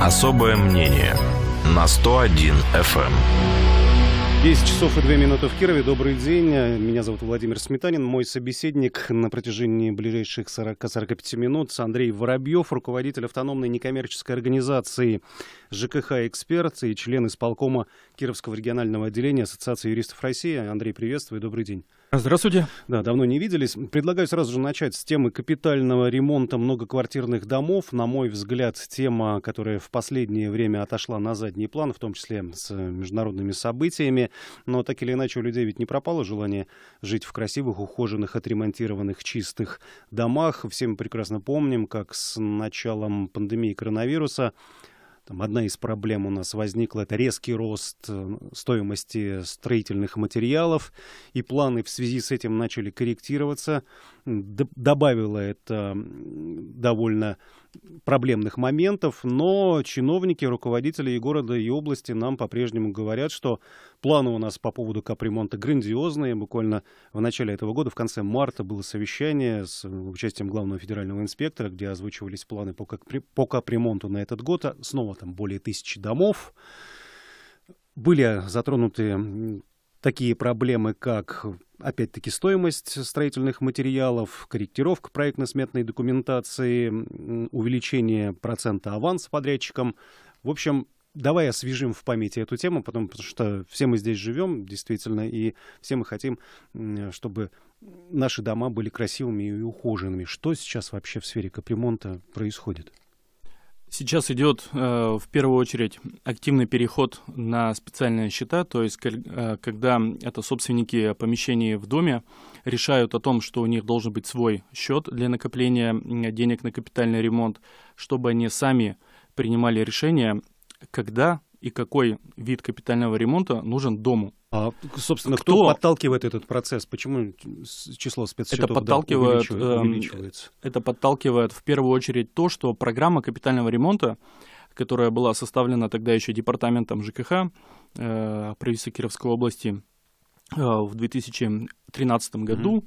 Особое мнение на 101 FM. 10 часов и 2 минуты в Кирове. Добрый день. Меня зовут Владимир Сметанин. Мой собеседник на протяжении ближайших 40-45 минут Андрей Воробьев, руководитель автономной некоммерческой организации ЖКХ «Эксперт» и член исполкома Кировского регионального отделения Ассоциации юристов России. Андрей, приветствую. Добрый день. Здравствуйте. Да, давно не виделись. Предлагаю сразу же начать с темы капитального ремонта многоквартирных домов. На мой взгляд, тема, которая в последнее время отошла на задний план, в том числе с э, международными событиями. Но так или иначе у людей ведь не пропало желание жить в красивых, ухоженных, отремонтированных, чистых домах. Все мы прекрасно помним, как с началом пандемии коронавируса там одна из проблем у нас возникла, это резкий рост э, стоимости строительных материалов, и планы в связи с этим начали корректироваться. Добавило это довольно проблемных моментов, но чиновники, руководители и города, и области нам по-прежнему говорят, что планы у нас по поводу капремонта грандиозные. Буквально в начале этого года, в конце марта, было совещание с э, участием главного федерального инспектора, где озвучивались планы по, капри... по капремонту на этот год. А снова там более тысячи домов. Были затронуты такие проблемы, как опять-таки стоимость строительных материалов, корректировка проектно-сметной документации, увеличение процента аванса подрядчикам. В общем, давай освежим в памяти эту тему, потому что все мы здесь живем, действительно, и все мы хотим, чтобы наши дома были красивыми и ухоженными. Что сейчас вообще в сфере капремонта происходит? Сейчас идет э, в первую очередь активный переход на специальные счета, то есть э, когда это собственники помещений в доме решают о том, что у них должен быть свой счет для накопления денег на капитальный ремонт, чтобы они сами принимали решение, когда и какой вид капитального ремонта нужен дому. А, собственно, кто, кто подталкивает этот процесс? Почему число спецсчетов это подталкивает, эм, увеличивается? Это подталкивает в первую очередь то, что программа капитального ремонта, которая была составлена тогда еще департаментом ЖКХ э, правительства Кировской области э, в 2013 году, mm-hmm.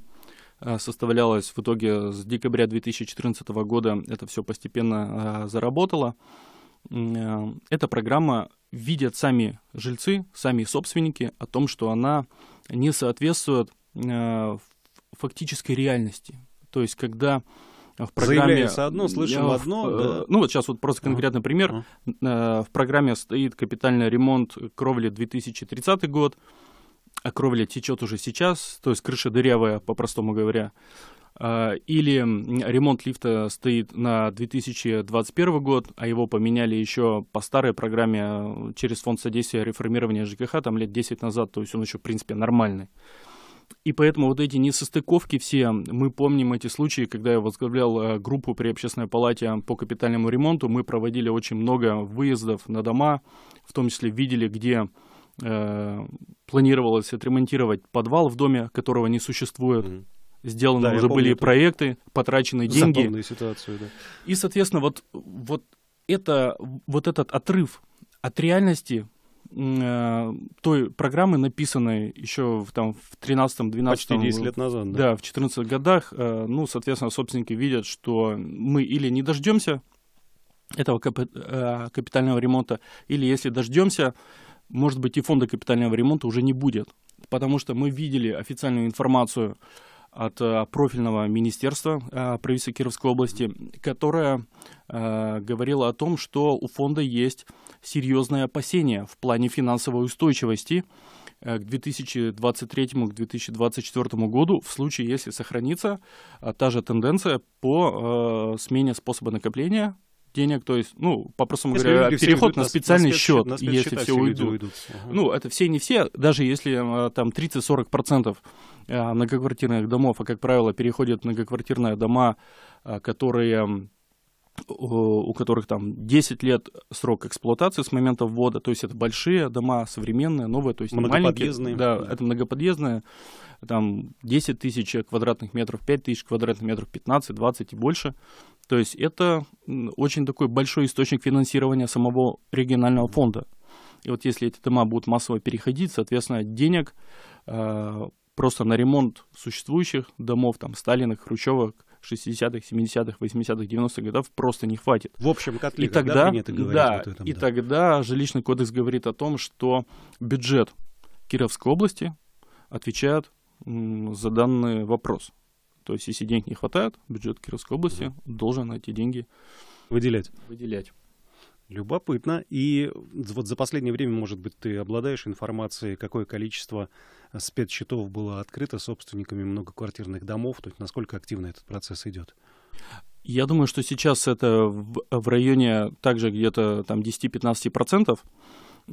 э, составлялась в итоге с декабря 2014 года, это все постепенно э, заработало. Э, эта программа видят сами жильцы, сами собственники о том, что она не соответствует э, фактической реальности. То есть, когда в программе... одно, слышим я, одно. В, э, да. Ну вот сейчас вот просто конкретный пример. Uh-huh. В программе стоит капитальный ремонт кровли 2030 год, а кровля течет уже сейчас, то есть крыша дырявая, по-простому говоря. А, или ремонт лифта стоит на 2021 год, а его поменяли еще по старой программе э, через фонд содействия реформирования ЖКХ, там лет 10 назад, то есть он еще, в принципе, нормальный. И поэтому вот эти несостыковки все, мы помним эти случаи, когда я возглавлял э, группу при общественной палате по капитальному ремонту, мы проводили очень много выездов на дома, в том числе видели, где э, планировалось отремонтировать подвал в доме, которого не существует. Mm-hmm сделаны да, уже были это. проекты, потрачены деньги. Запомнили ситуацию, да. И, соответственно, вот, вот, это, вот этот отрыв от реальности э, той программы, написанной еще в, там, в 13-12... Почти 10 лет назад, да. Да, в 14 годах, э, ну, соответственно, собственники видят, что мы или не дождемся этого кап э, капитального ремонта, или если дождемся, может быть, и фонда капитального ремонта уже не будет. Потому что мы видели официальную информацию от э, профильного министерства э, правительства Кировской области, которое э, говорило о том, что у фонда есть серьезные опасения в плане финансовой устойчивости к 2023-2024 году в случае, если сохранится та же тенденция по смене способа накопления денег, то есть, ну, по-простому говоря, переход на специальный на счет, на если все, все уйдут. уйдут. Ну, это все не все, даже если там 30-40% Э, многоквартирных домов, а, как правило, переходят в многоквартирные дома, э, которые у которых там 10 лет срок эксплуатации с момента ввода, то есть это большие дома, современные, новые, то есть многоподъездные. Да, это многоподъездные, там 10 тысяч квадратных метров, 5 тысяч квадратных метров, 15, 20 и больше. То есть это очень такой большой источник финансирования самого регионального фонда. И вот если эти дома будут массово переходить, соответственно, денег э, просто на ремонт существующих домов, там, Сталиных, Хрущевых, 60-х, 70-х, 80-х, 90-х годов просто не хватит. В общем, котле, и тогда, да, говорить да, этом, и да. тогда жилищный кодекс говорит о том, что бюджет Кировской области отвечает за данный вопрос. То есть, если денег не хватает, бюджет Кировской области да. должен эти деньги выделять. выделять. Любопытно. И вот за последнее время, может быть, ты обладаешь информацией, какое количество спецсчетов было открыто собственниками многоквартирных домов? То есть насколько активно этот процесс идет? Я думаю, что сейчас это в, в районе также где-то там 10-15 процентов.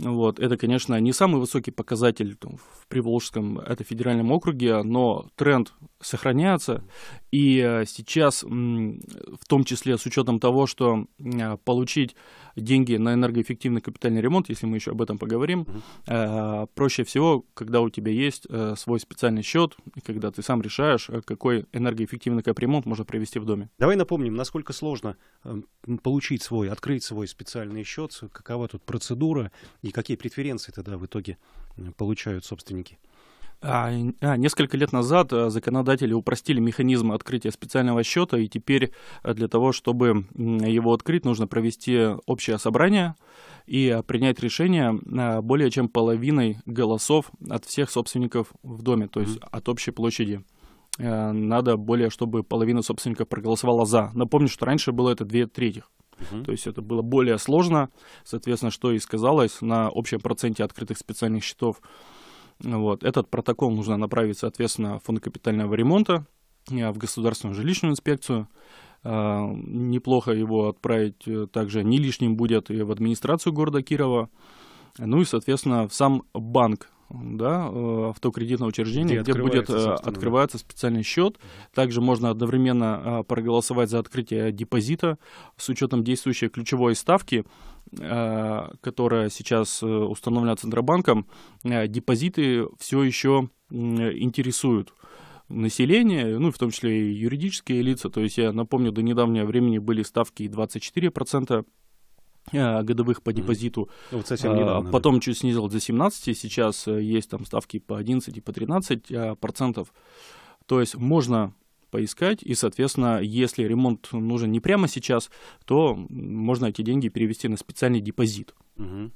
Вот, это, конечно, не самый высокий показатель там, в Приволжском, это федеральном округе, но тренд сохраняется. И э, сейчас, в том числе с учетом того, что э, получить деньги на энергоэффективный капитальный ремонт, если мы еще об этом поговорим, mm-hmm. проще всего, когда у тебя есть свой специальный счет, и когда ты сам решаешь, какой энергоэффективный капремонт можно провести в доме. Давай напомним, насколько сложно получить свой, открыть свой специальный счет, какова тут процедура и какие преференции тогда в итоге э, получают собственники? А, а, несколько лет назад э, законодатели упростили механизмы открытия специального счета, и теперь э, для того, чтобы его открыть, нужно провести общее собрание и принять решение более чем половиной голосов от всех собственников в доме, то есть mm-hmm. от общей площади надо более, чтобы половина собственников проголосовала за. Напомню, что раньше было это две трети. Угу. То есть это было более сложно, соответственно, что и сказалось на общем проценте открытых специальных счетов. Вот. Этот протокол нужно направить, соответственно, в фонд капитального ремонта, э, в государственную жилищную инспекцию. Э, неплохо его отправить э, также не лишним будет и в администрацию города Кирова. Ну и, соответственно, в сам банк да, э, автокредитное учреждение где, где будет открываться э, специальный счет. Также можно одновременно э, проголосовать за открытие депозита с учетом действующей ключевой ставки, которая сейчас установлена Центробанком. Депозиты все еще интересуют население ну, в том числе и юридические лица. То есть, я напомню, до недавнего времени были ставки 24%, Э, годовых по депозиту. Ну, вот совсем э, недавно, Потом да. чуть снизил до 17, сейчас э, есть там ставки по 11 и по 13 процентов. То есть можно поискать, и, соответственно, если ремонт нужен не прямо сейчас, то можно эти деньги перевести на специальный депозит. Угу.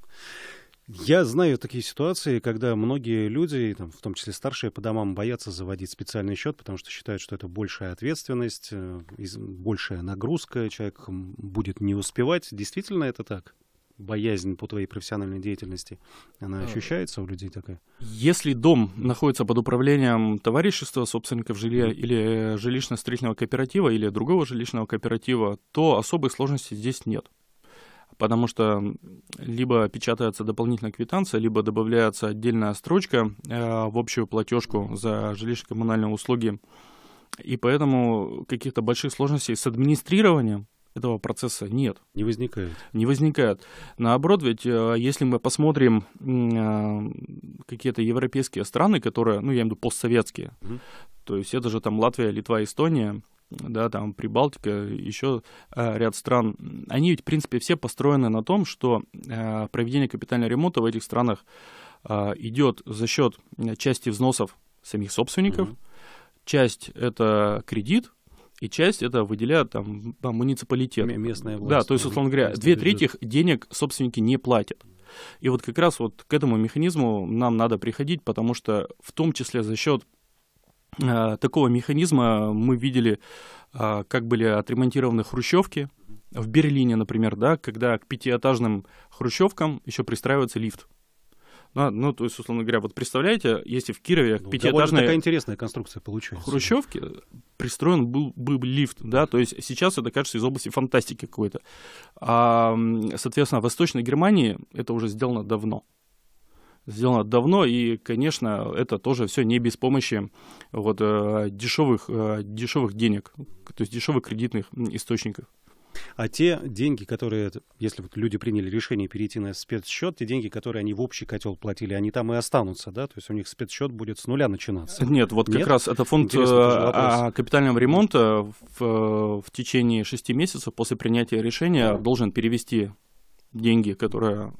Я знаю такие ситуации, когда многие люди, там, в том числе старшие по домам, боятся заводить специальный счет, потому что считают, что это большая ответственность, э, большая нагрузка, человек будет не успевать. Действительно это так? боязнь по твоей профессиональной деятельности, она э, ощущается у людей такая? Если дом находится под управлением товарищества, собственников жилья или э, жилищно-строительного кооператива или другого жилищного кооператива, то особых сложностей здесь нет потому что либо печатается дополнительная квитанция, либо добавляется отдельная строчка э, в общую платежку за жилищно-коммунальные услуги. И поэтому каких-то больших сложностей с администрированием этого процесса нет. Не возникает. Не возникает. Наоборот, ведь э, если мы посмотрим э, какие-то европейские страны, которые, ну, я имею в виду постсоветские, угу. то есть это же там Латвия, Литва, Эстония, да, там Прибалтика, еще э, ряд стран, они ведь, в принципе, все построены на том, что э, проведение капитального ремонта в этих странах э, идет за счет части взносов самих собственников, mm-hmm. часть это кредит, и часть это выделяют там, там муниципалитет. Местная власть. Да, то есть, ну, условно говоря, две трети денег собственники не платят. И вот как раз вот к этому механизму нам надо приходить, потому что в том числе за счет Э, такого механизма мы видели, э, как были отремонтированы хрущевки. В Берлине, например, да, когда к пятиэтажным хрущевкам еще пристраивается лифт. Да, ну, ну, то есть, условно говоря, вот представляете, если в Кирове ну, пятиэтажная... такая интересная конструкция получилась. Хрущевки пристроен был, бы лифт, да, то есть сейчас это кажется из области фантастики какой-то. А, соответственно, в Восточной Германии это уже сделано давно сделано давно, и, конечно, это тоже все не без помощи вот, э, дешевых, э, дешевых денег, то есть дешевых кредитных источников. А те деньги, которые, если вот люди приняли решение перейти на спецсчет, те деньги, которые они в общий котел платили, они там и останутся, да? То есть у них спецсчет будет с нуля начинаться? Нет, вот как Нет? раз это фонд э, а, капитального ремонта в, в течение шести месяцев после принятия решения да. должен перевести деньги, которые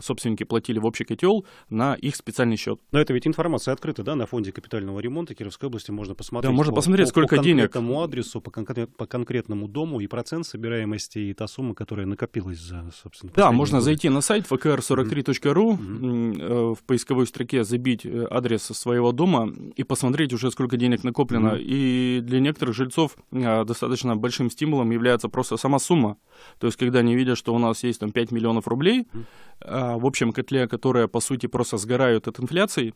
собственники платили в общий котел, на их специальный счет. Но это ведь информация открыта, да, на фонде капитального ремонта Кировской области можно посмотреть. Да, можно по, посмотреть, по, сколько по денег. По этому адресу, по, конкрет, по конкретному дому и процент собираемости, и та сумма, которая накопилась за, собственно, Да, можно год. зайти на сайт vkr43.ru, mm-hmm. Э, в поисковой строке забить э, адрес своего дома и посмотреть уже, сколько денег накоплено. Mm-hmm. И для некоторых жильцов э, достаточно большим стимулом является просто сама сумма. То есть, когда они видят, что у нас есть там 5 миллионов рублей а, в общем котле, которые, по сути, просто сгорают от инфляции,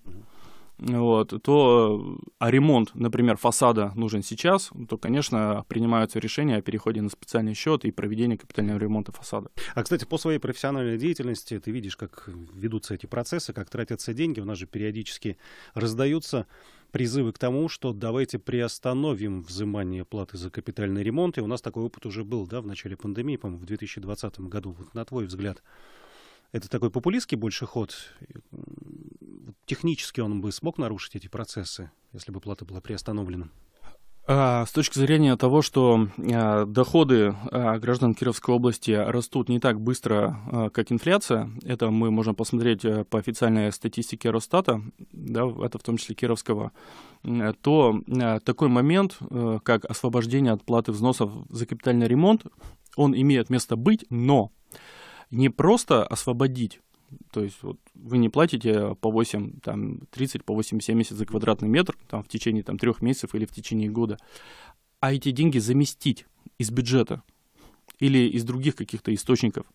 вот, то а ремонт, например, фасада нужен сейчас, то, конечно, принимаются решения о переходе на специальный счет и проведении капитального ремонта фасада. А, кстати, по своей профессиональной деятельности ты видишь, как ведутся эти процессы, как тратятся деньги. У нас же периодически раздаются призывы к тому, что давайте приостановим взимание платы за капитальный ремонт. И у нас такой опыт уже был, да, в начале пандемии, по-моему, в 2020 году. Вот на твой взгляд, это такой популистский больше ход. Технически он бы смог нарушить эти процессы, если бы плата была приостановлена? А, с точки зрения того, что а, доходы а, граждан Кировской области растут не так быстро, как инфляция, это мы можем посмотреть э, по официальной статистике Росстата, да, это в том числе Кировского, то такой момент, э, как освобождение от платы взносов за капитальный ремонт, он имеет место быть, но не просто освободить то есть вот вы не платите по 8, там, 30, по 8,70 за квадратный метр там, в течение там, трех месяцев или в течение года, а эти деньги заместить из бюджета или из других каких-то источников.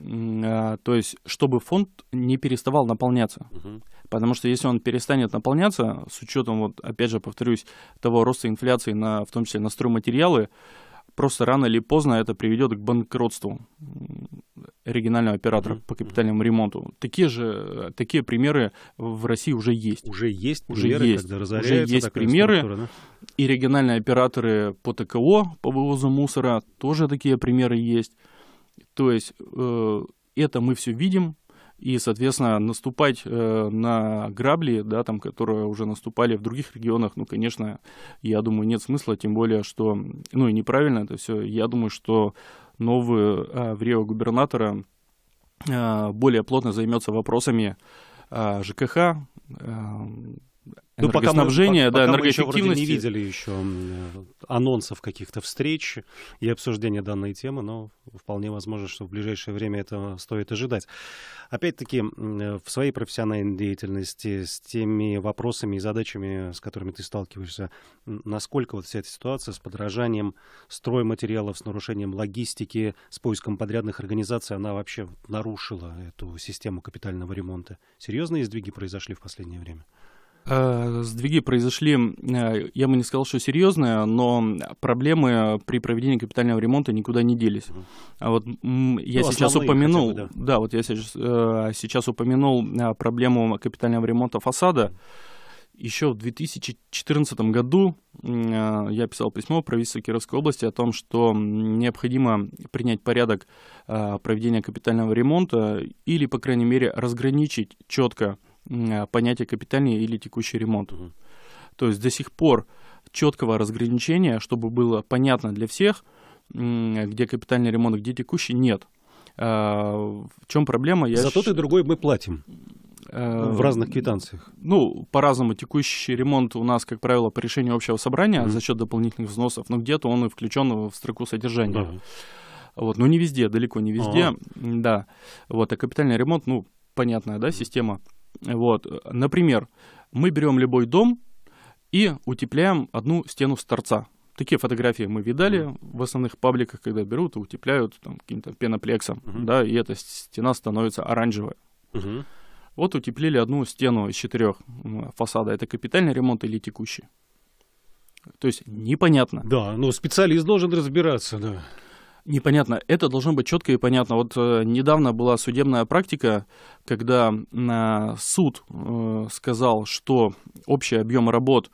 А, то есть, чтобы фонд не переставал наполняться. Угу. Потому что если он перестанет наполняться, с учетом, вот, опять же, повторюсь, того роста инфляции, на, в том числе на стройматериалы, Просто рано или поздно это приведет к банкротству оригинального оператора mm-hmm. по капитальному ремонту. Такие же такие примеры в России уже есть. Уже есть уже примеры, есть. когда разоряется Уже есть примеры. Да? И региональные операторы по ТКО, по вывозу мусора, тоже такие примеры есть. То есть э, это мы все видим, и, соответственно, наступать э, на грабли, да, там, которые уже наступали в других регионах, ну, конечно, я думаю, нет смысла, тем более, что, ну, и неправильно это все. Я думаю, что новый э, в Рио губернатора э, более плотно займется вопросами э, ЖКХ, э, ну, пока снабжение, да, энергоэффективность. Мы еще не видели еще э, анонсов каких-то встреч и обсуждения данной темы, но вполне возможно, что в ближайшее время это стоит ожидать. Опять-таки, э, в своей профессиональной деятельности с теми вопросами и задачами, с которыми ты сталкиваешься, насколько вот вся эта ситуация с подражанием стройматериалов, с нарушением логистики, с поиском подрядных организаций, она вообще нарушила эту систему капитального ремонта? Серьезные сдвиги произошли в последнее время? Э, Сдвиги произошли, э, я бы не сказал, что серьезные, но проблемы при проведении капитального ремонта никуда не делись. А вот я ну, сейчас упомянул, бы, да. да, вот я сейчас, э, сейчас упомянул проблему капитального ремонта фасада. Еще в 2014 году я писал письмо правительству Кировской области о том, что необходимо принять порядок проведения капитального ремонта или, по крайней мере, разграничить четко Э, понятие капитальный или текущий ремонт. Угу. То есть до сих пор четкого разграничения, чтобы было понятно для всех, где капитальный ремонт, где текущий, нет. А, в чем проблема? Я За тот и другой мы платим. Э, в разных квитанциях. Ну, по-разному. Текущий ремонт у нас, как правило, по решению общего собрания mm-hmm. за счет дополнительных взносов, но где-то он и включен в строку содержания. Mm-hmm. Вот, но не везде, далеко не везде. Mm-hmm. Да. Вот, а капитальный ремонт, ну, понятная, да, система. mm вот, например, мы берем любой дом и утепляем одну стену с торца. Такие фотографии мы видали mm. в основных пабликах, когда берут и утепляют там, каким-то пеноплексом, mm-hmm. да, и эта стена становится оранжевая. Mm-hmm. Вот утеплили одну стену из четырех э, фасада. Это капитальный ремонт или текущий? То есть непонятно. Да, но ну, специалист должен разбираться, да. Непонятно. Это должно быть четко и понятно. Вот э, недавно была судебная практика, когда э, суд э, сказал, что общий объем работ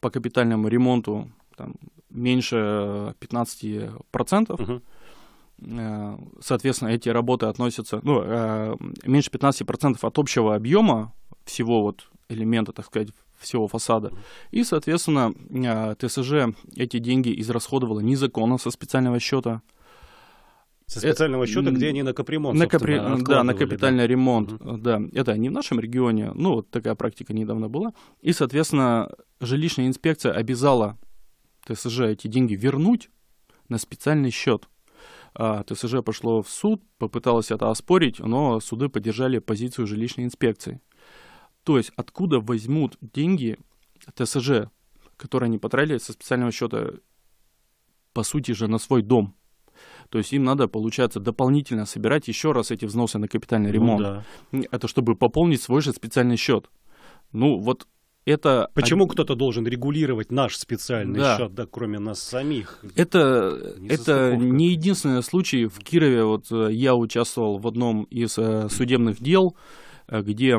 по капитальному ремонту там, меньше 15%. Э, угу. Э, соответственно, эти работы относятся, ну, э, меньше 15% от общего объема всего вот элемента, так сказать, всего фасада. И, соответственно, э, ТСЖ эти деньги израсходовала незаконно со специального счета. Со э, специального счета, где они на капремонт, на капри... Да, на капитальный да? ремонт, угу. да. Это не в нашем регионе, ну, вот такая практика недавно была. И, соответственно, жилищная инспекция обязала ТСЖ эти деньги вернуть на специальный счет. А, ТСЖ пошло в суд, попыталось это оспорить, но суды поддержали позицию жилищной инспекции. То есть откуда возьмут деньги ТСЖ, которые они потратили со специального счета, по сути же, на свой дом? То есть им надо, получается, дополнительно собирать еще раз эти взносы на капитальный ну ремонт. Ну, да. Это чтобы пополнить свой же специальный счет. Ну, вот это... Почему кто-то должен регулировать наш специальный да. счет, да, кроме нас самих? Это не, это не единственный случай. В Кирове вот э, я участвовал в одном из э, судебных дел, э, где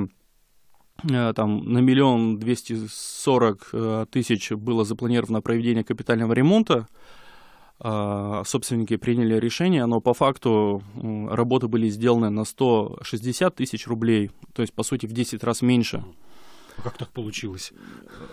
э, там на миллион двести сорок э, тысяч было запланировано проведение капитального ремонта, а, собственники приняли решение, но по факту работы были сделаны на 160 тысяч рублей, то есть, по сути, в 10 раз меньше. А как так получилось?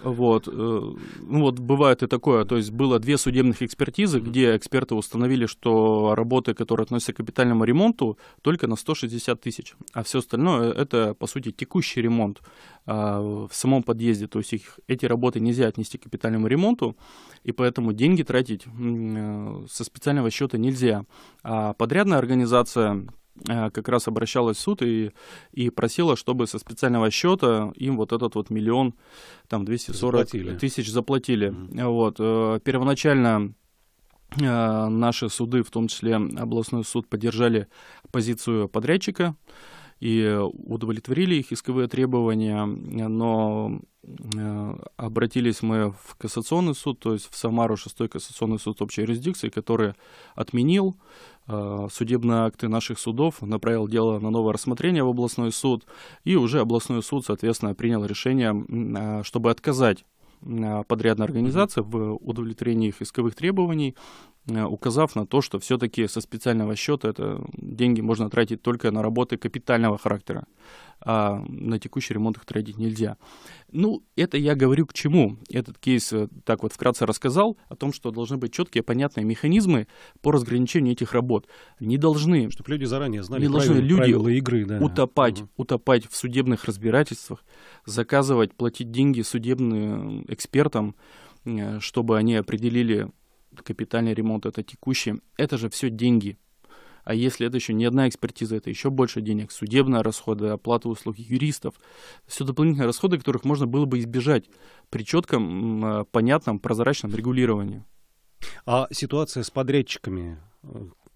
Вот. Э, ну вот бывает и такое. То есть было две судебных экспертизы, где эксперты установили, что работы, которые относятся к капитальному ремонту, только на 160 тысяч. А все остальное это, по сути, текущий ремонт а, в самом подъезде. То есть их, эти работы нельзя отнести к капитальному ремонту, и поэтому деньги тратить э, со специального счета нельзя. А подрядная организация Э, как раз обращалась в суд и, и просила, чтобы со специального счета им вот этот вот миллион, там 240 заплатили. тысяч заплатили. Mm-hmm. Вот. Э, первоначально э, наши суды, в том числе областной суд, поддержали позицию подрядчика, и удовлетворили их исковые требования, но э, обратились мы в кассационный суд, то есть в Самару 6 кассационный суд общей юрисдикции, который отменил э, судебные акты наших судов, направил дело на новое рассмотрение в областной суд, и уже областной суд, соответственно, принял решение, э, чтобы отказать подрядной организации в удовлетворении их исковых требований Э, указав на то, что все-таки со специального счета это деньги можно тратить только на работы капитального характера, а на текущий ремонт их тратить нельзя. Ну, это я говорю к чему. Этот кейс э, так вот вкратце рассказал о том, что должны быть четкие, понятные механизмы по разграничению этих работ. Не должны... Чтобы люди заранее знали не правила, должны люди правила игры. Да. Утопать, угу. утопать в судебных разбирательствах, заказывать, платить деньги судебным э, экспертам, чтобы они определили капитальный ремонт, это текущий. Это же все деньги. А если это еще не одна экспертиза, это еще больше денег, судебные расходы, оплата услуг юристов, все дополнительные расходы, которых можно было бы избежать при четком, а, понятном, прозрачном регулировании. А ситуация с подрядчиками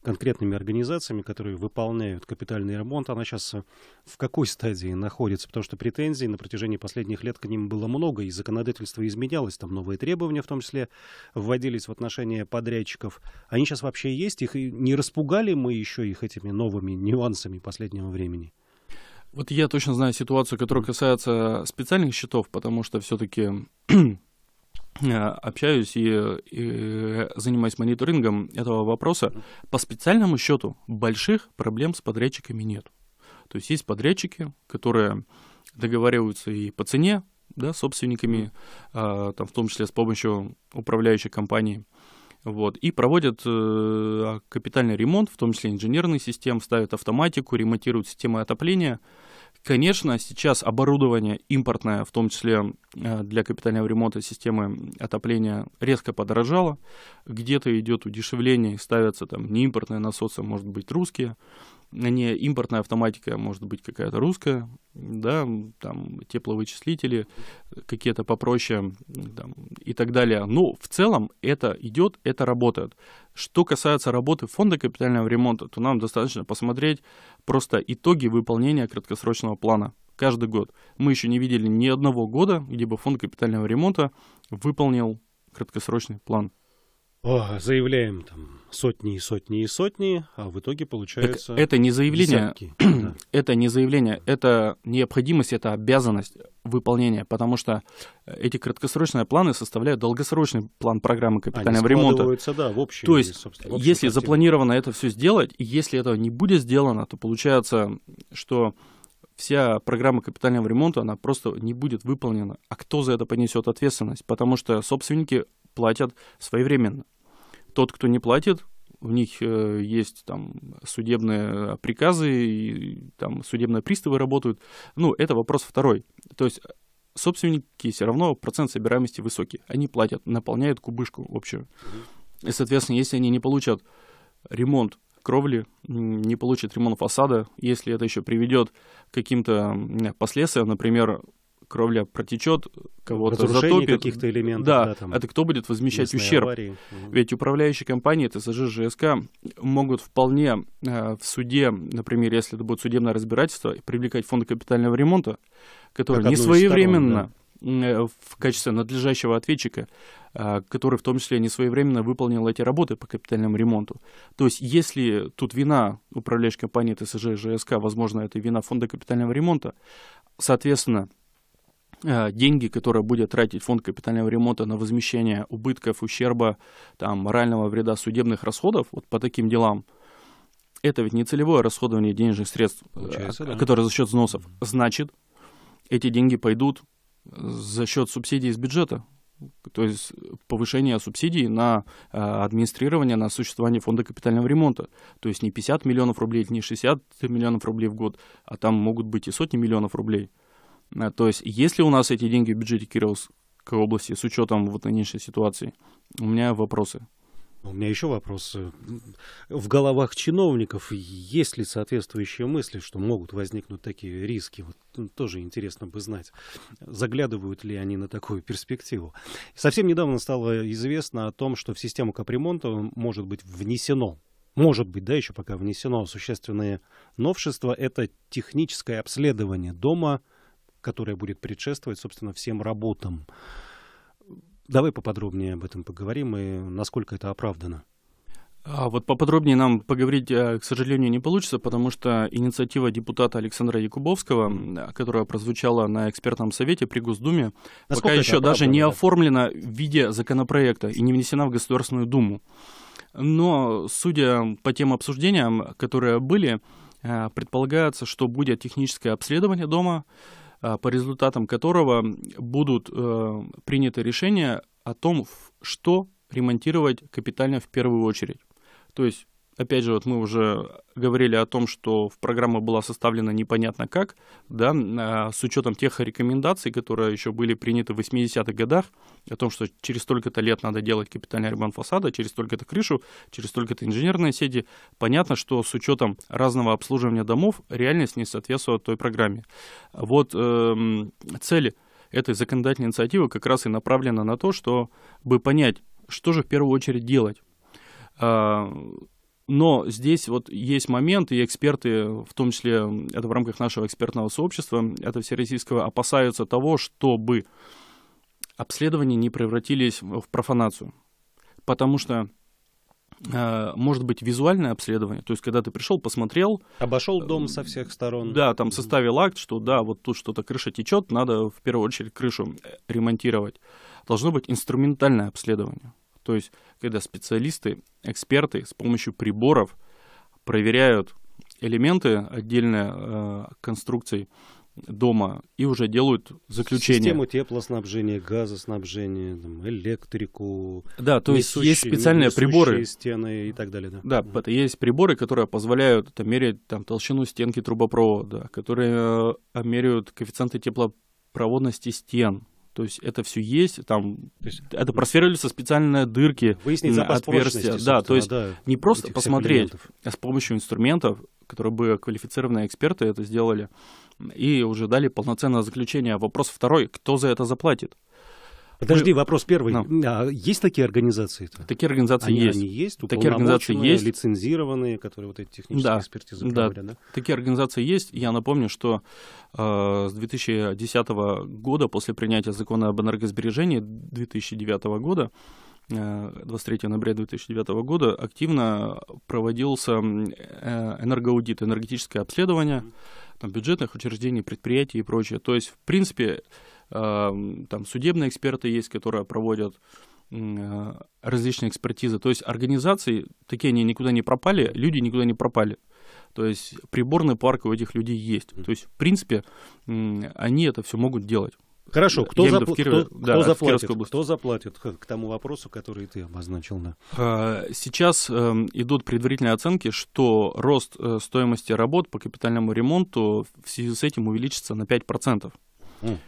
конкретными организациями, которые выполняют капитальный ремонт, она сейчас э, в какой стадии находится? Потому что претензий на протяжении последних лет к ним было много, и законодательство изменялось, там новые требования в том числе вводились в отношении подрядчиков. Они сейчас вообще есть? Их не распугали мы еще их этими новыми нюансами последнего времени? Вот я точно знаю ситуацию, которая касается специальных счетов, потому что все-таки Э, общаюсь и, и занимаюсь мониторингом этого вопроса, по специальному счету больших проблем с подрядчиками нет. То есть есть подрядчики, которые договариваются и по цене, да, собственниками, э, там, в том числе с помощью управляющей компании, вот, и проводят э, капитальный ремонт, в том числе инженерных систем, ставят автоматику, ремонтируют системы отопления, Конечно, сейчас оборудование импортное, в том числе э, для капитального ремонта системы отопления, резко подорожало. Где-то идет удешевление, ставятся там не импортные насосы, может быть, русские не импортная автоматика, а может быть какая-то русская, да, там тепловычислители какие-то попроще там, и так далее. Но в целом это идет, это работает. Что касается работы фонда капитального ремонта, то нам достаточно посмотреть просто итоги выполнения краткосрочного плана каждый год. Мы еще не видели ни одного года, где бы фонд капитального ремонта выполнил краткосрочный план. О, заявляем там сотни и сотни и сотни, а в итоге получается... Так это не заявление, да. это не заявление, это необходимость, это обязанность выполнения, потому что эти краткосрочные планы составляют долгосрочный план программы капитального Они ремонта. да, в общем. То есть, если картину. запланировано это все сделать, и если этого не будет сделано, то получается, что вся программа капитального ремонта, она просто не будет выполнена. А кто за это понесет ответственность? Потому что собственники платят своевременно. Тот, кто не платит, у них э, есть там судебные приказы, и, там судебные приставы работают. Ну, это вопрос второй. То есть собственники все равно процент собираемости высокий. Они платят, наполняют кубышку общую. И, соответственно, если они не получат ремонт кровли, не получат ремонт фасада, если это еще приведет к каким-то последствиям, например, Кровля протечет, кого-то затопит. каких-то элементов. Да, да там, это кто будет возмещать ущерб? Аварии. Ведь управляющие компании ТСЖ ЖСК могут вполне э, в суде, например, если это будет судебное разбирательство, привлекать фонд капитального ремонта, который не своевременно э, в качестве надлежащего ответчика, э, который в том числе не своевременно выполнил эти работы по капитальному ремонту. То есть, если тут вина управляющей компании ТСЖ ЖСК, возможно, это вина фонда капитального ремонта, соответственно, Э, деньги, которые будет тратить фонд капитального ремонта на возмещение убытков, ущерба, там, морального вреда, судебных расходов вот по таким делам, это ведь не целевое расходование денежных средств, э, да. которые за счет взносов. Значит, эти деньги пойдут за счет субсидий из бюджета, то есть повышение субсидий на э, администрирование, на существование фонда капитального ремонта. То есть не 50 миллионов рублей, не 60 миллионов рублей в год, а там могут быть и сотни миллионов рублей. Э, то есть, если у нас эти деньги в бюджете Кировской области с учетом вот нынешней ситуации, у меня вопросы. У меня еще вопрос. В головах чиновников есть ли соответствующие мысли, что могут возникнуть такие риски? Вот, ну, тоже интересно бы знать, заглядывают ли они на такую перспективу. Совсем недавно стало известно о том, что в систему капремонта может быть внесено может быть, да, еще пока внесено существенное новшество. это техническое обследование дома которая будет предшествовать, собственно, всем работам. Давай поподробнее об этом поговорим и насколько это оправдано. А вот поподробнее нам поговорить, э, к сожалению, не получится, потому что инициатива депутата Александра Якубовского, которая прозвучала на экспертном совете при Госдуме, Насколько пока еще даже не оформлена в виде законопроекта и не внесена в Государственную Думу. Но, судя по тем обсуждениям, которые были, э, предполагается, что будет техническое обследование дома, Э, по результатам которого будут э, приняты решения о том, что ремонтировать капитально в первую очередь. То есть опять же, вот мы уже говорили о том, что программа была составлена непонятно как, да, с учетом тех рекомендаций, которые еще были приняты в 80-х годах, о том, что через столько-то лет надо делать капитальный ремонт фасада, через столько-то крышу, через столько-то инженерные сети. Понятно, что с учетом разного обслуживания домов реальность не соответствует той программе. Вот э, цель этой законодательной инициативы как раз и направлена на то, чтобы понять, что же в первую очередь делать а, но здесь вот есть момент, и эксперты, в том числе это в рамках нашего экспертного сообщества, это всероссийского, опасаются того, чтобы обследования не превратились в профанацию. Потому что а, может быть визуальное обследование, то есть когда ты пришел, посмотрел, обошел э, дом со всех сторон, да, там составил акт, что да, вот тут что-то крыша течет, надо в первую очередь крышу э, ремонтировать. Должно быть инструментальное обследование. То есть, когда специалисты, эксперты с помощью приборов проверяют элементы отдельной э, конструкций дома и уже делают заключение. Систему теплоснабжения, газоснабжения, там, электрику. Да, то есть есть специальные приборы. стены и так далее. Да, да, да. есть приборы, которые позволяют там, мерить там, толщину стенки трубопровода, которые э, меряют коэффициенты теплопроводности стен, то есть это все есть, там есть, это просверливаются специальные дырки, отверстия. Да, то есть да, не просто посмотреть, а с помощью инструментов, которые бы квалифицированные эксперты это сделали, и уже дали полноценное заключение. Вопрос второй, кто за это заплатит? Подожди, вопрос первый. No. Ну. А есть такие организации? -то? Такие организации они, есть. Они есть, такие организации есть. лицензированные, которые вот эти технические да, экспертизы да. Говорят, да? Такие организации есть. Я напомню, что э, с 2010 года, после принятия закона об энергосбережении 2009 года, 23 э, ноября 2009 года активно проводился э, энергоаудит, энергетическое обследование там, бюджетных учреждений, предприятий и прочее. То есть, в принципе, Эм, там судебные эксперты есть, которые проводят э, различные экспертизы. То есть организации, такие они никуда не пропали, люди никуда не пропали. То есть приборный парк у этих людей есть. То есть, в принципе, они это все могут делать. Хорошо, кто, запл- виду, Киров... кто, да, кто заплатит? Кто заплатит к тому вопросу, который ты обозначил? на? А, сейчас эм, идут предварительные оценки, что рост э, стоимости работ по капитальному ремонту в связи с этим увеличится на 5%. Mm.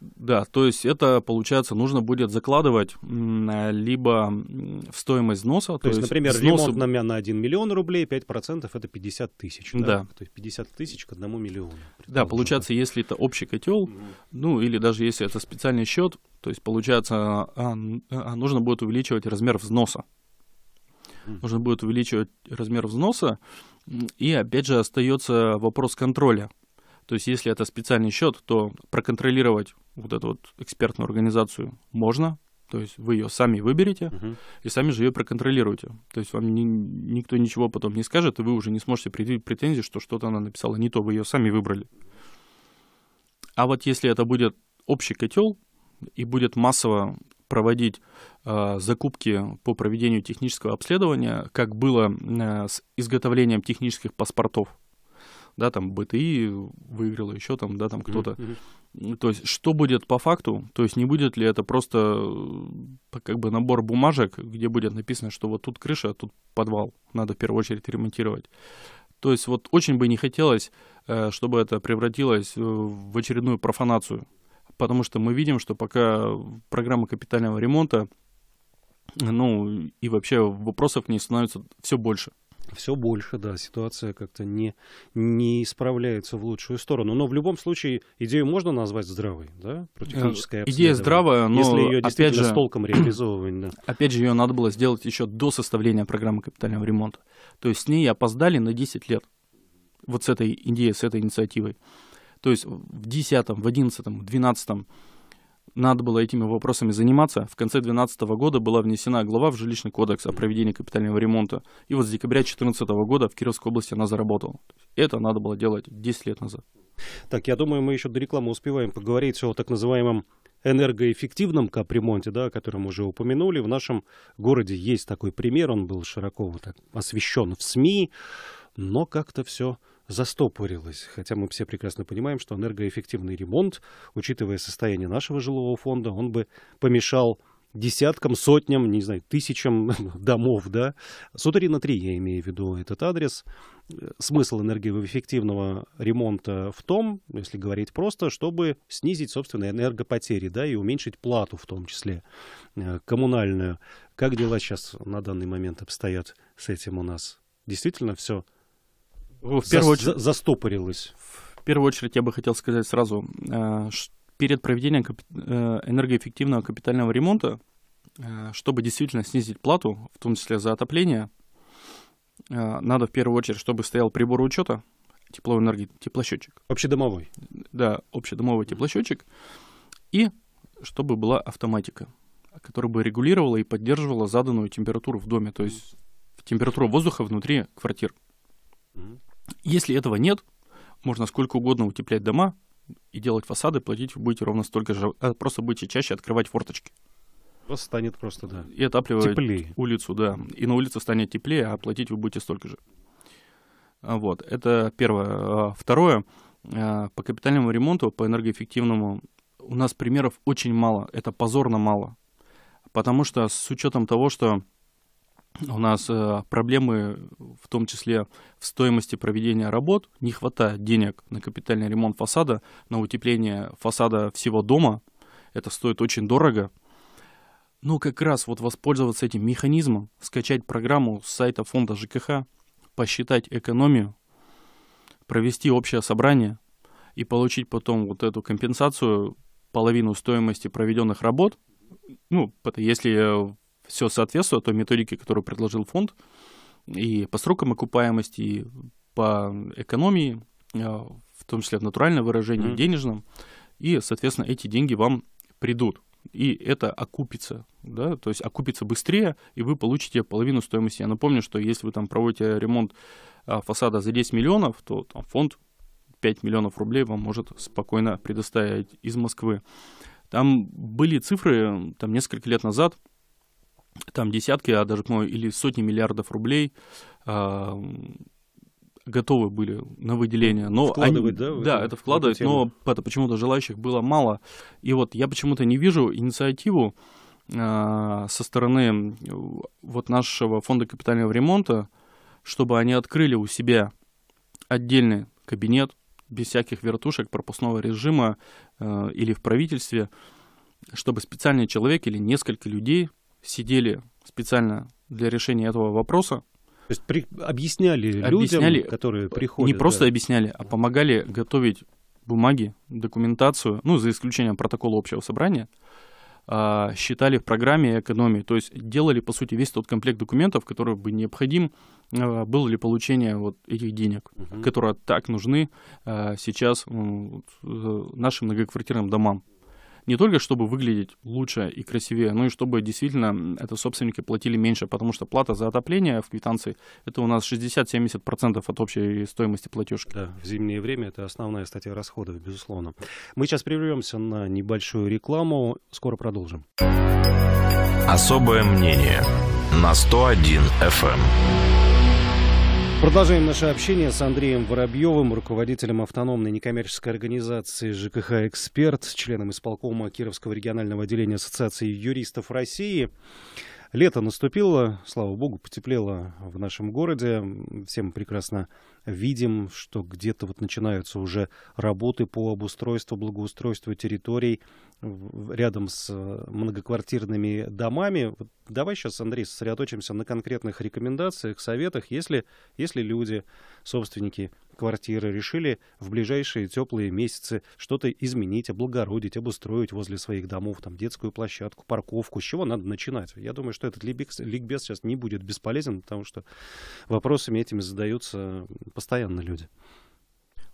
Да, то есть это, получается, нужно будет закладывать э, либо в стоимость взноса. То, то есть, есть, например, взносу... ремонт на, на 1 миллион рублей, 5% это 50 тысяч. Да? да. То есть 50 тысяч к 1 миллиону. Да, получается, если это общий котел, ну или даже если это специальный счет, то есть, получается, а, а, а, нужно будет увеличивать размер взноса. Нужно будет увеличивать размер взноса. И опять же остается вопрос контроля. То есть, если это специальный счет, то проконтролировать вот эту вот экспертную организацию можно. То есть вы ее сами выберете угу. и сами же ее проконтролируете. То есть вам ни, никто ничего потом не скажет, и вы уже не сможете предъявить претензии, что что-то она написала не то, вы ее сами выбрали. А вот если это будет общий котел и будет массово проводить э, закупки по проведению технического обследования, как было э, с изготовлением технических паспортов, да, там БТИ выиграла еще там, да, там кто-то. Mm-hmm. То есть, что будет по факту? То есть, не будет ли это просто э, как бы набор бумажек, где будет написано, что вот тут крыша, а тут подвал, надо в первую очередь ремонтировать. То есть, вот очень бы не хотелось, э, чтобы это превратилось э, в очередную профанацию, потому что мы видим, что пока программа капитального ремонта, ну и вообще вопросов к ней становится все больше все больше, да, ситуация как-то не, не исправляется в лучшую сторону. Но в любом случае идею можно назвать здравой, да, противническая э, Идея здравая, но если ее опять же, с толком реализовывать. Да. Опять же, ее надо было сделать еще до составления программы капитального ремонта. То есть с ней опоздали на 10 лет. Вот с этой идеей, с этой инициативой. То есть в 10, в 11, в 12 надо было этими вопросами заниматься. В конце 2012 года была внесена глава в жилищный кодекс о проведении капитального ремонта. И вот с декабря 2014 года в Кировской области она заработала. Это надо было делать 10 лет назад. Так, я думаю, мы еще до рекламы успеваем поговорить о так называемом энергоэффективном капремонте, да, о котором уже упомянули. В нашем городе есть такой пример, он был широко вот так освещен в СМИ, но как-то все застопорилось. Хотя мы все прекрасно понимаем, что энергоэффективный ремонт, учитывая состояние нашего жилого фонда, он бы помешал десяткам, сотням, не знаю, тысячам домов, да. Сударина 3, я имею в виду этот адрес. Смысл энергоэффективного ремонта в том, если говорить просто, чтобы снизить, собственные энергопотери, да, и уменьшить плату в том числе э, коммунальную. Как дела сейчас на данный момент обстоят с этим у нас? Действительно все в первую за, застопорилось. В первую очередь я бы хотел сказать сразу, что э, перед проведением э, энергоэффективного капитального ремонта, э, чтобы действительно снизить плату, в том числе за отопление, надо в первую очередь, чтобы стоял прибор учета тепловой энергии, теплосчетчик. Общедомовой. Да, общедомовой теплосчетчик. И чтобы была автоматика, которая бы регулировала и поддерживала заданную температуру в доме, то есть температуру воздуха внутри квартир. Mm-hmm. Если этого нет, можно сколько угодно утеплять дома и делать фасады, платить вы будете ровно столько же, а просто будете чаще открывать форточки. вас станет просто, да. И отапливать теплее. улицу, да. И на улице станет теплее, а платить вы будете столько же. А, вот, это первое. А, второе, а, по капитальному ремонту, по энергоэффективному, у нас примеров очень мало, это позорно мало. Потому что с учетом того, что у нас э, проблемы в том числе в стоимости проведения работ. Не хватает денег на капитальный ремонт фасада, на утепление фасада всего дома. Это стоит очень дорого. Но ну, как раз вот воспользоваться этим механизмом, скачать программу с сайта фонда ЖКХ, посчитать экономию, провести общее собрание и получить потом вот эту компенсацию половину стоимости проведенных работ. Ну, если все соответствует той методике, которую предложил фонд, и по срокам окупаемости, и по экономии, э, в том числе в натуральном выражении, mm-hmm. денежном, и, соответственно, эти деньги вам придут. И это окупится, да, то есть окупится быстрее, и вы получите половину стоимости. Я напомню, что если вы там проводите ремонт э, фасада за 10 миллионов, то там фонд 5 миллионов рублей вам может спокойно предоставить из Москвы. Там были цифры, там несколько лет назад, там десятки, а даже, по-моему, или сотни миллиардов рублей а, готовы были на выделение. Но они, да? Да, это вкладывать, но это почему-то желающих было мало. И вот я почему-то не вижу инициативу а, со стороны вот нашего фонда капитального ремонта, чтобы они открыли у себя отдельный кабинет без всяких вертушек пропускного режима э, или в правительстве, чтобы специальный человек или несколько людей сидели специально для решения этого вопроса. То есть при, объясняли, объясняли людям, которые э, приходят. Не просто да. объясняли, а помогали готовить бумаги, документацию, ну, за исключением протокола общего собрания, а, считали в программе экономии. То есть делали, по сути, весь тот комплект документов, который бы необходим а, был для получения вот этих денег, угу. которые так нужны а, сейчас э, нашим многоквартирным домам не только чтобы выглядеть лучше и красивее, но и чтобы действительно это собственники платили меньше, потому что плата за отопление в квитанции это у нас 60-70% от общей стоимости платежки. Да, в зимнее время это основная статья расходов, безусловно. Мы сейчас прервемся на небольшую рекламу, скоро продолжим. Особое мнение на 101 FM. Продолжаем наше общение с Андреем Воробьевым, руководителем автономной некоммерческой организации ЖКХ «Эксперт», членом исполкома Кировского регионального отделения Ассоциации юристов России. Лето наступило, слава богу, потеплело в нашем городе. Всем прекрасно видим, что где-то вот начинаются уже работы по обустройству, благоустройству территорий рядом с э, многоквартирными домами. Вот давай сейчас, Андрей, сосредоточимся на конкретных рекомендациях, советах, если, если люди, собственники квартиры, решили в ближайшие теплые месяцы что-то изменить, облагородить, обустроить возле своих домов, там, детскую площадку, парковку, с чего надо начинать. Я думаю, что этот ликбез, ликбез сейчас не будет бесполезен, потому что вопросами этими задаются постоянно люди.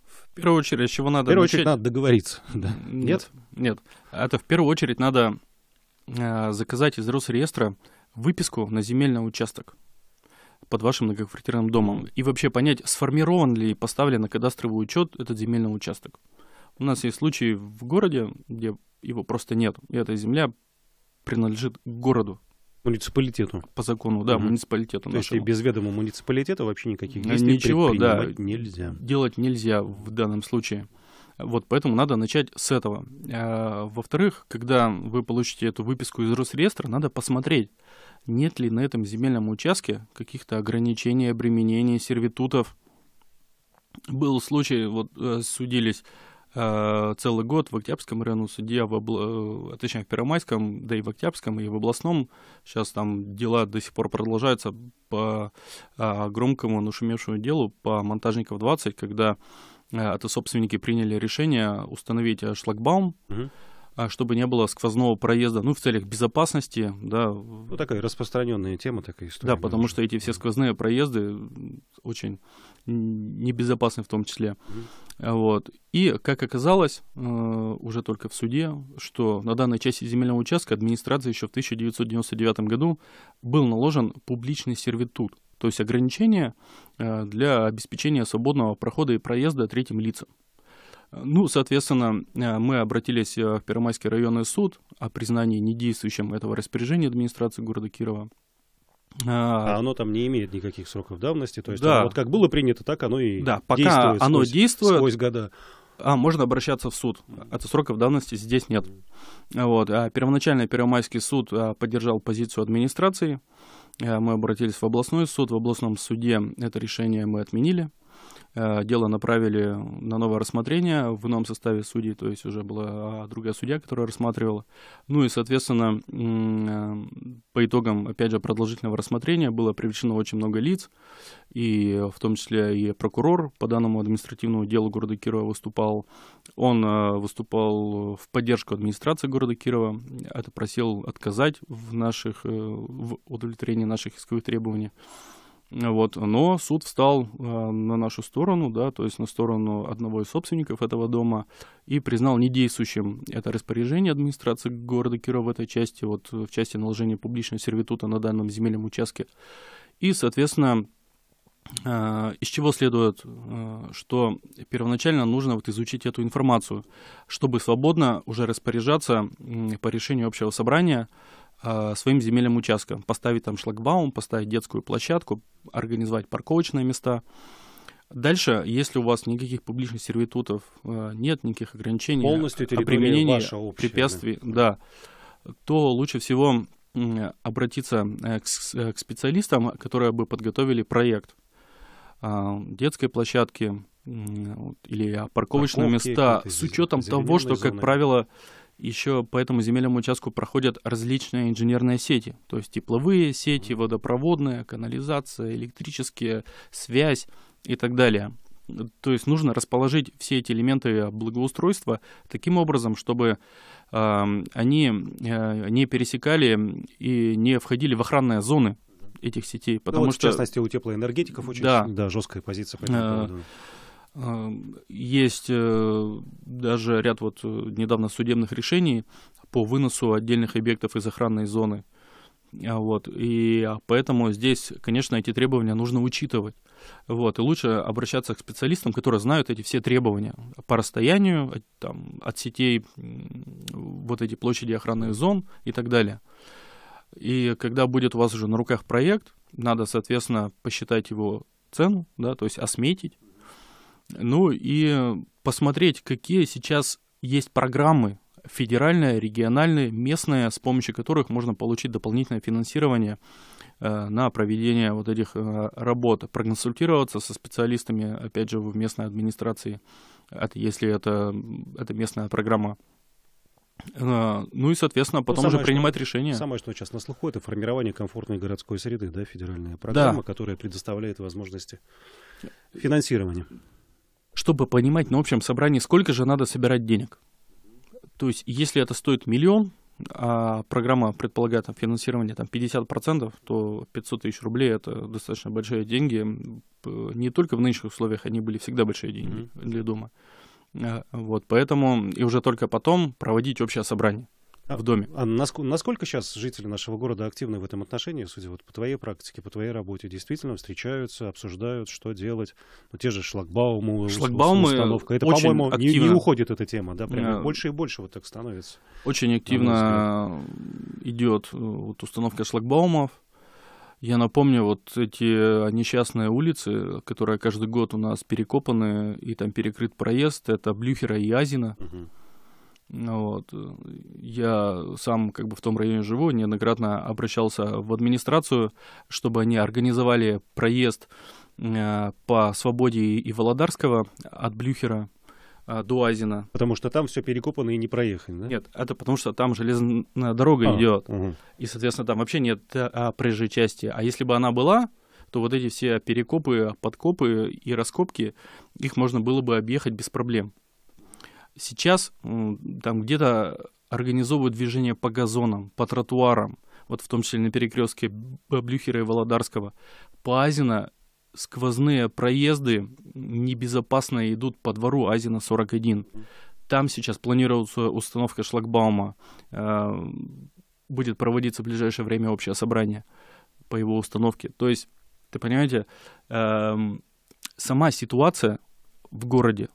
В первую очередь, чего надо В первую начать... очередь надо договориться, да. Нет? Нет. Это а в первую очередь надо э, заказать из Росреестра выписку на земельный участок под вашим многоквартирным домом. И вообще понять, сформирован ли и поставлен на кадастровый учет этот земельный участок. У нас есть случаи в городе, где его просто нет, и эта земля принадлежит городу, Муниципалитету. По закону, да, угу. муниципалитету. То нашему. есть без ведома муниципалитета вообще никаких действий Ничего, да, нельзя. Делать нельзя в данном случае. Вот поэтому надо начать с этого. А, во-вторых, когда вы получите эту выписку из Росреестра, надо посмотреть, нет ли на этом земельном участке каких-то ограничений, обременений, сервитутов. Был случай, вот э, судились Э, целый год в Октябрьском районном суде, а в обла... Э, а точнее, в Первомайском, да и в Октябрьском, и в областном. Сейчас там дела до сих пор продолжаются по а, громкому нашумевшему делу по монтажников 20, когда э, это собственники приняли решение установить шлагбаум, угу. А чтобы не было сквозного проезда, ну, в целях безопасности, да. Ну, такая распространенная тема, такая история. Да, потому что эти все сквозные проезды очень небезопасны в том числе. Вот. И, как оказалось, э, уже только в суде, что на данной части земельного участка администрации еще в 1999 году был наложен публичный сервитут, то есть ограничение э, для обеспечения свободного прохода и проезда третьим лицам. Ну, соответственно, э, мы обратились э, в Первомайский районный суд о признании недействующим этого распоряжения администрации города Кирова. А, а оно там не имеет никаких сроков давности, то есть да. вот как было принято, так оно и да, пока действует оно сквозь, действует сквозь года. А можно обращаться в суд. От сроков давности здесь нет. Вот. А первоначально Первомайский суд э, поддержал позицию администрации. Мы обратились в областной суд. В областном суде это решение мы отменили. Э, дело направили на новое рассмотрение в ином составе судей, то есть уже была а, другая судья, которая рассматривала. Ну и, соответственно, э, по итогам, опять же, продолжительного рассмотрения было привлечено очень много лиц, и э, в том числе и прокурор по данному административному делу города Кирова выступал. Он выступал в поддержку администрации города Кирова, это просил отказать в наших, в удовлетворении наших исковых требований. Вот, но суд встал э, на нашу сторону, да, то есть на сторону одного из собственников этого дома и признал недействующим это распоряжение администрации города Кирова в этой части, вот э, в части наложения публичного сервитута на данном земельном участке. И, соответственно, э, из чего следует, э, что первоначально нужно вот изучить эту информацию, чтобы свободно уже распоряжаться по решению общего собрания Э, своим земельным участка. Поставить там шлагбаум, поставить детскую площадку, организовать парковочные места. Дальше, если у вас никаких публичных сервитутов э, нет, никаких ограничений Полностью о применении общая, препятствий, да. да, то лучше всего обратиться э, к, специалистам, которые бы подготовили проект детской площадки или парковочные Парковки, места с учетом того, что, как правило, еще по этому земельному участку проходят различные инженерные сети, то есть тепловые сети, водопроводная, канализация, электрические, связь и так далее. То есть нужно расположить все эти элементы благоустройства таким образом, чтобы э, они э, не пересекали и не входили в охранные зоны этих сетей. Ну Потому ну, вот, что... В частности, у теплоэнергетиков очень да. Да, жесткая позиция по этому э, поводу. Эм, есть э, даже ряд вот э, недавно судебных решений по выносу отдельных объектов из охранной зоны. А, вот, и поэтому здесь, конечно, эти требования нужно учитывать. Вот, и лучше обращаться к специалистам, которые знают эти все требования по расстоянию там, от сетей, вот эти площади охранных зон и так далее. И когда будет у вас уже на руках проект, надо, соответственно, посчитать его цену, да, то есть осметить, ну и э, посмотреть, какие сейчас есть программы федеральные, региональные, местные, с помощью которых можно получить дополнительное финансирование э, на проведение вот этих э, работ, проконсультироваться со специалистами, опять же, в местной администрации, если это, это местная программа ну и, соответственно, потом ну, самое, уже принимать что, решение. Самое, что сейчас на слуху, это формирование комфортной городской среды, да, федеральная программа, да. которая предоставляет возможности финансирования чтобы понимать на общем собрании, сколько же надо собирать денег. То есть, если это стоит миллион, а программа предполагает там, финансирование там, 50%, то 500 тысяч рублей – это достаточно большие деньги. Не только в нынешних условиях, они были всегда большие деньги mm-hmm. для дома. А, вот, поэтому и уже только потом проводить общее собрание. А в доме. А насколько, насколько сейчас жители нашего города активны в этом отношении, судя вот по твоей практике, по твоей работе, действительно встречаются, обсуждают, что делать? Ну, те же шлагбаумы, шлагбаумы установка. Это, по-моему, не, не уходит эта тема, да? Прямо а... больше и больше вот так становится. Очень активно идет э, вот установка шлагбаумов. Я напомню, вот эти э, несчастные улицы, которые каждый год у нас перекопаны, и там перекрыт проезд, это Блюхера и Азина. Угу. Ну вот. Э, я сам как бы в том районе живу, неоднократно обращался в администрацию, чтобы они организовали проезд э, по Свободе и Володарского от Блюхера э, до Азина. Потому что там все перекопано и не проехали. да? Нет, это потому что там железная дорога а, идет. Угу. И, соответственно, там вообще нет а, проезжей части. А если бы она была, то вот эти все перекопы, подкопы и раскопки, их можно было бы объехать без проблем. Сейчас там где-то организовывают движение по газонам, по тротуарам, вот в том числе на перекрестке Блюхера и Володарского. По Азина сквозные проезды небезопасно идут по двору Азина 41. Там сейчас планируется установка шлагбаума. Э, будет проводиться в ближайшее время общее собрание по его установке. То есть, ты понимаете, эм, сама ситуация в городе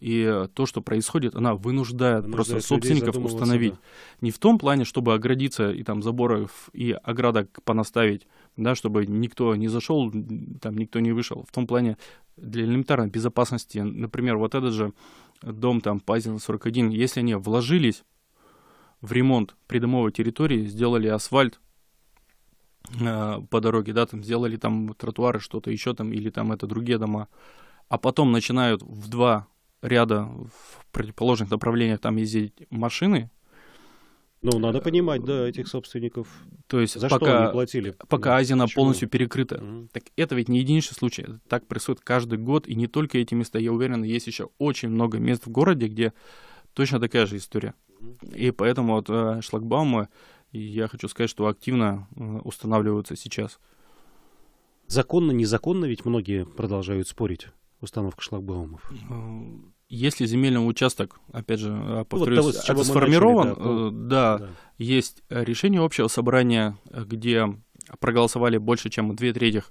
и э, то, что происходит, она вынуждает, вынуждает просто собственников установить. Да. Не в том плане, чтобы оградиться и там заборов и оградок понаставить, да, чтобы никто не зашел, там никто не вышел. В том плане для элементарной безопасности, например, вот этот же дом там Пазин 41, если они вложились в ремонт придомовой территории, сделали асфальт, э, по дороге, да, там сделали там тротуары, что-то еще там, или там это другие дома, а потом начинают в два ряда в противоположных направлениях там ездить машины. Ну, надо э, понимать, да, этих собственников. То есть, за пока, что они платили. Пока ну, Азина почему? полностью перекрыта. Mm-hmm. Так это ведь не единичный случай. Так происходит каждый год, и не только эти места. Я уверен, есть еще очень много мест в городе, где точно такая же история. Mm-hmm. И поэтому вот э, шлагбаумы, я хочу сказать, что активно э, устанавливаются сейчас. Законно, незаконно ведь многие продолжают спорить установка шлагбаумов? Э, если земельный участок, опять же, а, повторюсь, вот того, сформирован, начали, да, э, да, да, есть э, решение общего собрания, где проголосовали больше, чем две трети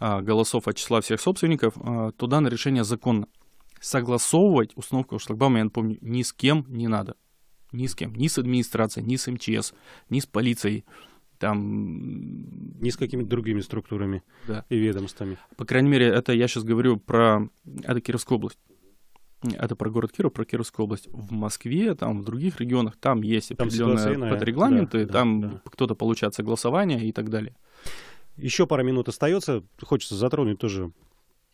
а, голосов от числа всех собственников, то данное решение законно. Согласовывать установку шлагбаума, я напомню, ни с кем не надо. Ни с кем. Ни с администрацией, ни с МЧС, ни с полицией там... Не с какими другими структурами да. и ведомствами. По крайней мере, это я сейчас говорю про... Это Кировская область. Это про город Киров, про Кировскую область. В Москве, там, в других регионах, там есть определенные там подрегламенты, да, там да. кто-то получает согласование и так далее. Еще пара минут остается. Хочется затронуть тоже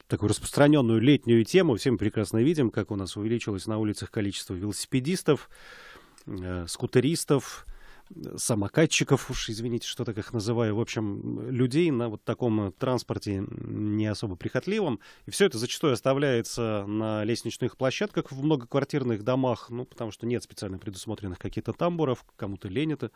такую распространенную летнюю тему. Все мы прекрасно видим, как у нас увеличилось на улицах количество велосипедистов, э, скутеристов, самокатчиков, уж извините, что так их называю, в общем, людей на вот таком транспорте не особо прихотливом. И все это зачастую оставляется на лестничных площадках в многоквартирных домах, ну, потому что нет специально предусмотренных каких-то тамбуров, кому-то лень это,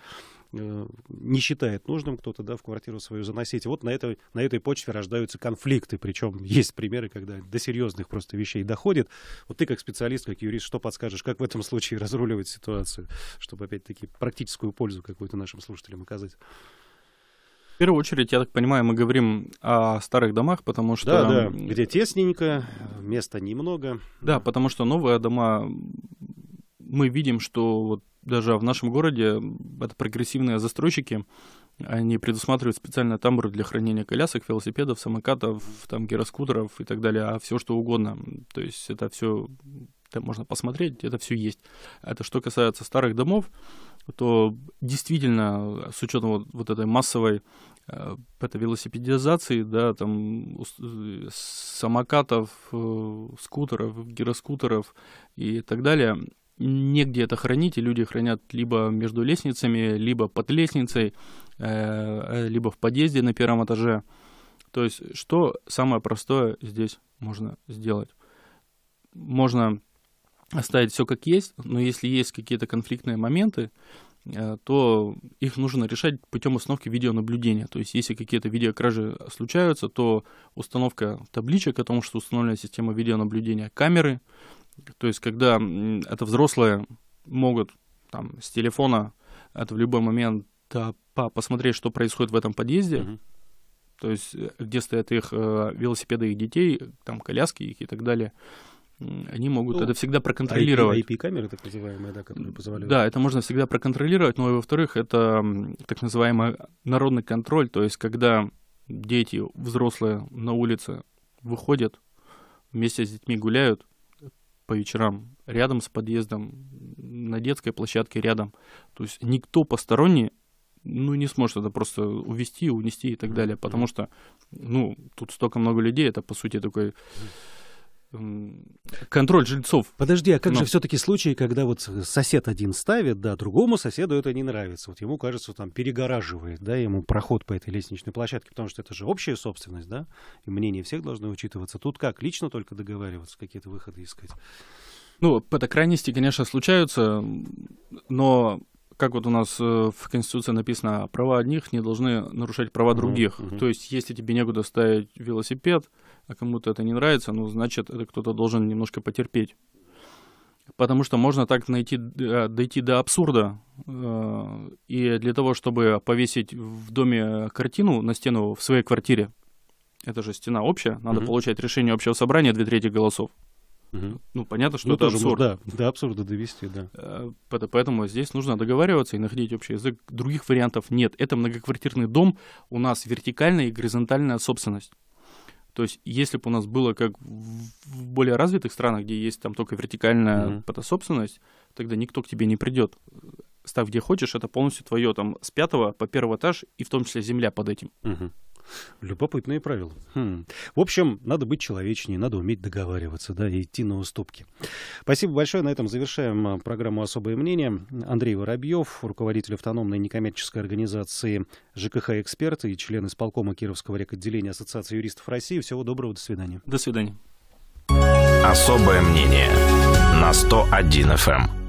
э, не считает нужным кто-то, да, в квартиру свою заносить. И вот на этой, на этой почве рождаются конфликты, причем есть примеры, когда до серьезных просто вещей доходит. Вот ты как специалист, как юрист, что подскажешь, как в этом случае разруливать ситуацию, чтобы опять-таки практическую пользу какую-то нашим слушателям оказать. В первую очередь, я так понимаю, мы говорим о старых домах, потому что... Да, да, где тесненько, места немного. Да, потому что новые дома, мы видим, что вот даже в нашем городе это прогрессивные застройщики, они предусматривают специально тамбуры для хранения колясок, велосипедов, самокатов, там, гироскутеров и так далее, а все что угодно. То есть это все, это можно посмотреть, это все есть. Это что касается старых домов, то действительно, с учетом вот, вот этой массовой э, это велосипедизации, да, там э, самокатов, э, скутеров, гироскутеров и так далее, негде это хранить, и люди хранят либо между лестницами, либо под лестницей, либо в подъезде на первом этаже. То есть, что самое простое здесь можно сделать? Можно оставить все как есть, но если есть какие-то конфликтные моменты, э, то их нужно решать путем установки видеонаблюдения. То есть, если какие-то видеокражи случаются, то установка табличек о том, что установлена система видеонаблюдения, камеры. То есть, когда это взрослые могут там, с телефона это в любой момент посмотреть, что происходит в этом подъезде, то есть, э, где стоят их э, велосипеды их детей, там коляски их и так далее они могут ну, это всегда проконтролировать. IP, IP так называемые, да, которые позволяют. Да, это можно всегда проконтролировать, но и во-вторых, это так называемый народный контроль, то есть когда дети, взрослые на улице выходят, вместе с детьми гуляют по вечерам, рядом с подъездом, на детской площадке рядом. То есть никто посторонний ну, не сможет это просто увести, унести и так далее, потому что, ну, тут столько много людей, это, по сути, такой контроль жильцов. Подожди, а как Но... же ну. все-таки случаи, когда вот сосед один ставит, да, другому соседу это не нравится. Вот ему кажется, там перегораживает, да, ему проход по этой лестничной площадке, потому что это же общая собственность, да, и мнение всех должно учитываться. Тут как, лично только договариваться, какие-то выходы искать? Ну, по крайности, конечно, случаются, но как вот у нас э, в Конституции написано, права одних не должны нарушать права других. Uh-huh, uh-huh. То есть, если тебе некуда ставить велосипед, а кому-то это не нравится, ну, значит, это кто-то должен немножко потерпеть. Потому что можно так найти, э, дойти до абсурда. Э, и для того, чтобы повесить в доме картину на стену в своей квартире, это же стена общая, надо угу. получать решение общего собрания две трети голосов. Угу. Ну, понятно, что ну, это тоже абсурд. Можно, да, до абсурда довести, да. Э, поэтому здесь нужно договариваться и находить общий язык. Других вариантов нет. Это многоквартирный дом, у нас вертикальная и горизонтальная собственность. То есть, если бы у нас было как в более развитых странах, где есть там только вертикальная mm-hmm. потособственность, тогда никто к тебе не придет. Став где хочешь, это полностью твое, там, с пятого по первый этаж, и в том числе земля под этим. Mm-hmm. Любопытные правила. Хм. В общем, надо быть человечнее, надо уметь договариваться, да, и идти на уступки. Спасибо большое. На этом завершаем а, программу «Особое мнение». Андрей Воробьев, руководитель автономной некоммерческой организации жкх эксперты и член исполкома Кировского рекотделения Ассоциации юристов России. Всего доброго, до свидания. До свидания. «Особое мнение» на 101 FM.